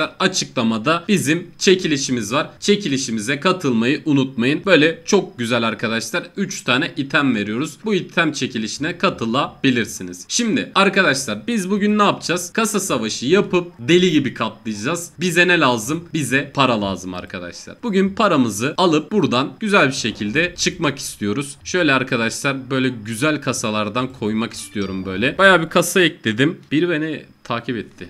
arkadaşlar açıklamada bizim çekilişimiz var. Çekilişimize katılmayı unutmayın. Böyle çok güzel arkadaşlar 3 tane item veriyoruz. Bu item çekilişine katılabilirsiniz. Şimdi arkadaşlar biz bugün ne yapacağız? Kasa savaşı yapıp deli gibi katlayacağız. Bize ne lazım? Bize para lazım arkadaşlar. Bugün paramızı alıp buradan güzel bir şekilde çıkmak istiyoruz. Şöyle arkadaşlar böyle güzel kasalardan koymak istiyorum böyle. Baya bir kasa ekledim. Bir beni takip etti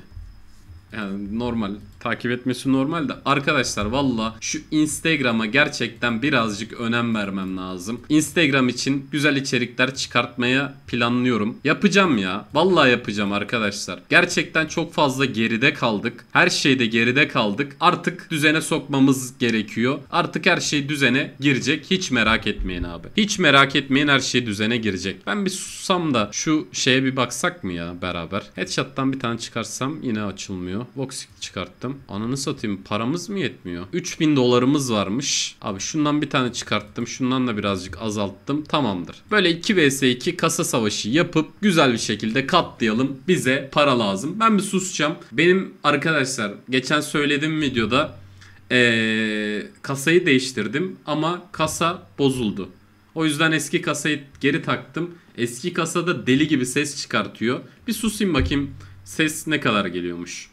yani normal takip etmesi normal de arkadaşlar valla şu Instagram'a gerçekten birazcık önem vermem lazım. Instagram için güzel içerikler çıkartmaya planlıyorum. Yapacağım ya. Valla yapacağım arkadaşlar. Gerçekten çok fazla geride kaldık. Her şeyde geride kaldık. Artık düzene sokmamız gerekiyor. Artık her şey düzene girecek. Hiç merak etmeyin abi. Hiç merak etmeyin her şey düzene girecek. Ben bir susam da şu şeye bir baksak mı ya beraber? Headshot'tan bir tane çıkarsam yine açılmıyor yetmiyor. Vox çıkarttım. Ananı satayım paramız mı yetmiyor? 3000 dolarımız varmış. Abi şundan bir tane çıkarttım. Şundan da birazcık azalttım. Tamamdır. Böyle 2 vs 2 kasa savaşı yapıp güzel bir şekilde katlayalım. Bize para lazım. Ben bir susacağım. Benim arkadaşlar geçen söylediğim videoda ee, kasayı değiştirdim ama kasa bozuldu. O yüzden eski kasayı geri taktım. Eski kasada deli gibi ses çıkartıyor. Bir susayım bakayım ses ne kadar geliyormuş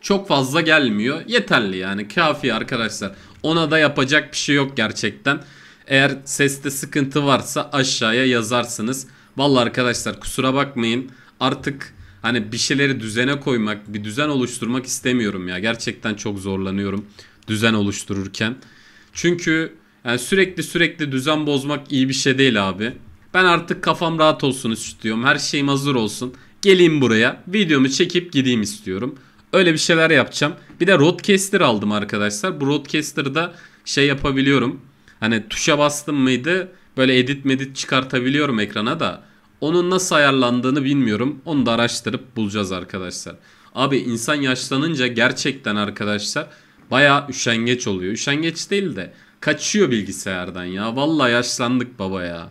çok fazla gelmiyor. Yeterli yani kafi arkadaşlar. Ona da yapacak bir şey yok gerçekten. Eğer seste sıkıntı varsa aşağıya yazarsınız. Vallahi arkadaşlar kusura bakmayın. Artık hani bir şeyleri düzene koymak, bir düzen oluşturmak istemiyorum ya. Gerçekten çok zorlanıyorum düzen oluştururken. Çünkü yani sürekli sürekli düzen bozmak iyi bir şey değil abi. Ben artık kafam rahat olsun istiyorum. Her şeyim hazır olsun. Geleyim buraya. Videomu çekip gideyim istiyorum. Öyle bir şeyler yapacağım. Bir de roadcaster aldım arkadaşlar. Bu roadcaster'da şey yapabiliyorum. Hani tuşa bastım mıydı böyle edit medit çıkartabiliyorum ekrana da. Onun nasıl ayarlandığını bilmiyorum. Onu da araştırıp bulacağız arkadaşlar. Abi insan yaşlanınca gerçekten arkadaşlar baya üşengeç oluyor. Üşengeç değil de kaçıyor bilgisayardan ya. Valla yaşlandık baba ya.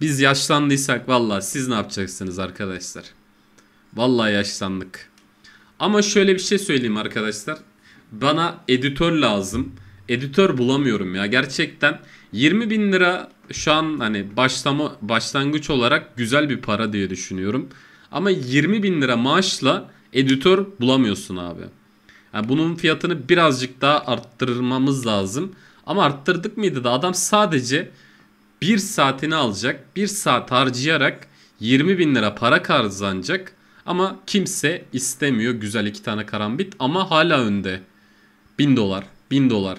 Biz yaşlandıysak valla siz ne yapacaksınız arkadaşlar? Valla yaşlandık. Ama şöyle bir şey söyleyeyim arkadaşlar. Bana editör lazım. Editör bulamıyorum ya. Gerçekten 20 bin lira şu an hani başlama, başlangıç olarak güzel bir para diye düşünüyorum. Ama 20 bin lira maaşla editör bulamıyorsun abi. Yani bunun fiyatını birazcık daha arttırmamız lazım. Ama arttırdık mıydı da adam sadece bir saatini alacak. bir saat harcayarak 20 bin lira para kazanacak. Ama kimse istemiyor güzel iki tane karambit ama hala önde. bin dolar, bin dolar.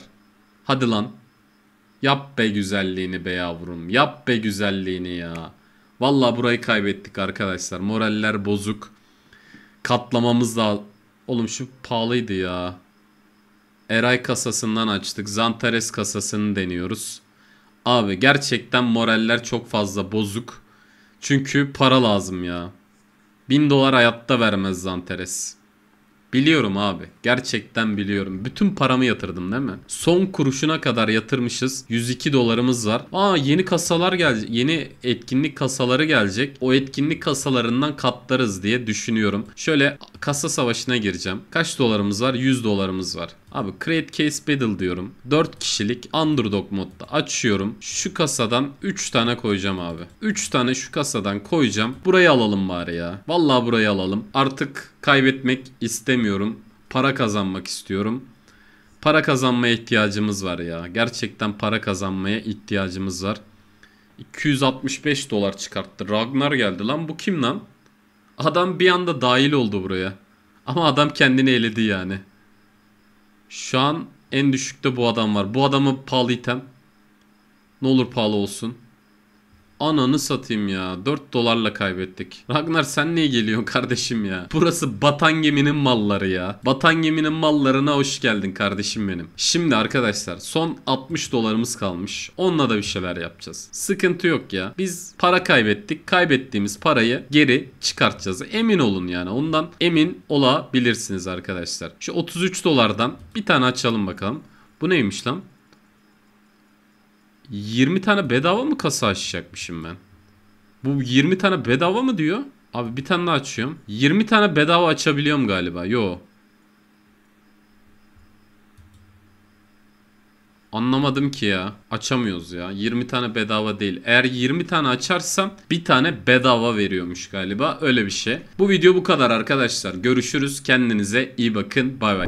Hadi lan. Yap be güzelliğini be yavrum. Yap be güzelliğini ya. Valla burayı kaybettik arkadaşlar. Moraller bozuk. Katlamamız da... Oğlum şu pahalıydı ya. Eray kasasından açtık. Zantares kasasını deniyoruz. Abi gerçekten moraller çok fazla bozuk. Çünkü para lazım ya. Bin dolar hayatta vermez Zanteres. Biliyorum abi. Gerçekten biliyorum. Bütün paramı yatırdım değil mi? Son kuruşuna kadar yatırmışız. 102 dolarımız var. Aa yeni kasalar gelecek. Yeni etkinlik kasaları gelecek. O etkinlik kasalarından katlarız diye düşünüyorum. Şöyle kasa savaşına gireceğim. Kaç dolarımız var? 100 dolarımız var. Abi create case battle diyorum. 4 kişilik underdog modda açıyorum. Şu kasadan 3 tane koyacağım abi. 3 tane şu kasadan koyacağım. Burayı alalım bari ya. Vallahi burayı alalım. Artık kaybetmek istemiyorum. Para kazanmak istiyorum. Para kazanmaya ihtiyacımız var ya. Gerçekten para kazanmaya ihtiyacımız var. 265 dolar çıkarttı. Ragnar geldi lan. Bu kim lan? Adam bir anda dahil oldu buraya. Ama adam kendini eledi yani. Şu an en düşükte bu adam var. Bu adamı pahalı item. Ne olur pahalı olsun. Ananı satayım ya. 4 dolarla kaybettik. Ragnar sen niye geliyorsun kardeşim ya? Burası batan geminin malları ya. Batan geminin mallarına hoş geldin kardeşim benim. Şimdi arkadaşlar son 60 dolarımız kalmış. Onunla da bir şeyler yapacağız. Sıkıntı yok ya. Biz para kaybettik. Kaybettiğimiz parayı geri çıkartacağız. Emin olun yani. Ondan emin olabilirsiniz arkadaşlar. Şu 33 dolardan bir tane açalım bakalım. Bu neymiş lan? 20 tane bedava mı kasa açacakmışım ben? Bu 20 tane bedava mı diyor? Abi bir tane daha açıyorum. 20 tane bedava açabiliyorum galiba. Yo. Anlamadım ki ya. Açamıyoruz ya. 20 tane bedava değil. Eğer 20 tane açarsam bir tane bedava veriyormuş galiba. Öyle bir şey. Bu video bu kadar arkadaşlar. Görüşürüz. Kendinize iyi bakın. Bay bay.